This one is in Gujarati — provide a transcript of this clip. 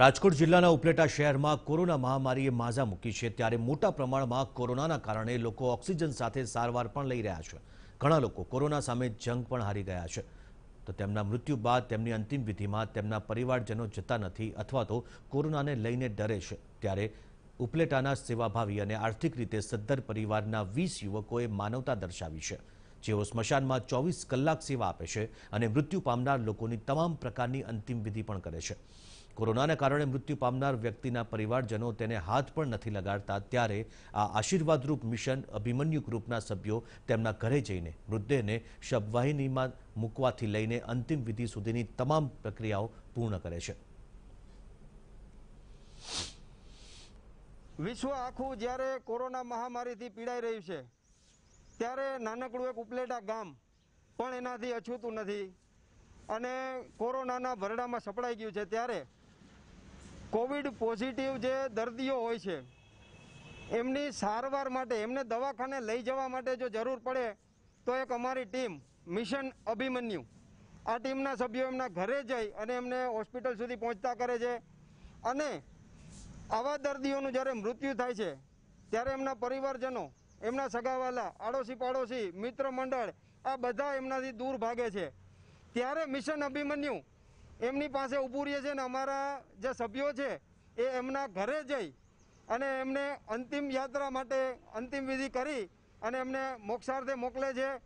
રાજકોટ જિલ્લાના ઉપલેટા શહેરમાં કોરોના મહામારીએ માઝા મૂકી છે ત્યારે મોટા પ્રમાણમાં કોરોનાના કારણે લોકો ઓક્સિજન સાથે સારવાર પણ લઈ રહ્યા છે ઘણા લોકો કોરોના સામે જંગ પણ હારી ગયા છે તો તેમના મૃત્યુ બાદ તેમની અંતિમ વિધિમાં તેમના પરિવારજનો જતા નથી અથવા તો કોરોનાને લઈને ડરે છે ત્યારે ઉપલેટાના સેવાભાવી અને આર્થિક રીતે સદ્ધર પરિવારના વીસ યુવકોએ માનવતા દર્શાવી છે જેઓ સ્મશાનમાં ચોવીસ કલાક સેવા આપે છે અને મૃત્યુ પામનાર લોકોની તમામ પ્રકારની અંતિમ વિધિ પણ કરે છે કોરોનાના કારણે મૃત્યુ પામનાર વ્યક્તિના પરિવારજનો તેને હાથ પણ નથી લગાડતા ત્યારે આ આશીર્વાદરૂપ મિશન અભિમન્યુ ગ્રુપના સભ્યો તેમના ઘરે જઈને મૃતદેહને શબવાહિનીમાં મૂકવાથી લઈને અંતિમ વિધિ સુધીની તમામ પ્રક્રિયાઓ પૂર્ણ કરે છે વિશ્વ આખું જ્યારે કોરોના મહામારીથી પીડાઈ રહ્યું છે ત્યારે નાનકડું એક ઉપલેટા ગામ પણ એનાથી અછૂતું નથી અને કોરોનાના ભરડામાં સપડાઈ ગયું છે ત્યારે કોવિડ પોઝિટિવ જે દર્દીઓ હોય છે એમની સારવાર માટે એમને દવાખાને લઈ જવા માટે જો જરૂર પડે તો એક અમારી ટીમ મિશન અભિમન્યુ આ ટીમના સભ્યો એમના ઘરે જઈ અને એમને હોસ્પિટલ સુધી પહોંચતા કરે છે અને આવા દર્દીઓનું જ્યારે મૃત્યુ થાય છે ત્યારે એમના પરિવારજનો એમના સગાવાલા આડોશી પાડોશી મિત્ર મંડળ આ બધા એમનાથી દૂર ભાગે છે ત્યારે મિશન અભિમન્યુ એમની પાસે ઊભું રહીએ છે અને અમારા જે સભ્યો છે એ એમના ઘરે જઈ અને એમને અંતિમ યાત્રા માટે અંતિમ વિધિ કરી અને એમને મોક્ષાર્થે મોકલે છે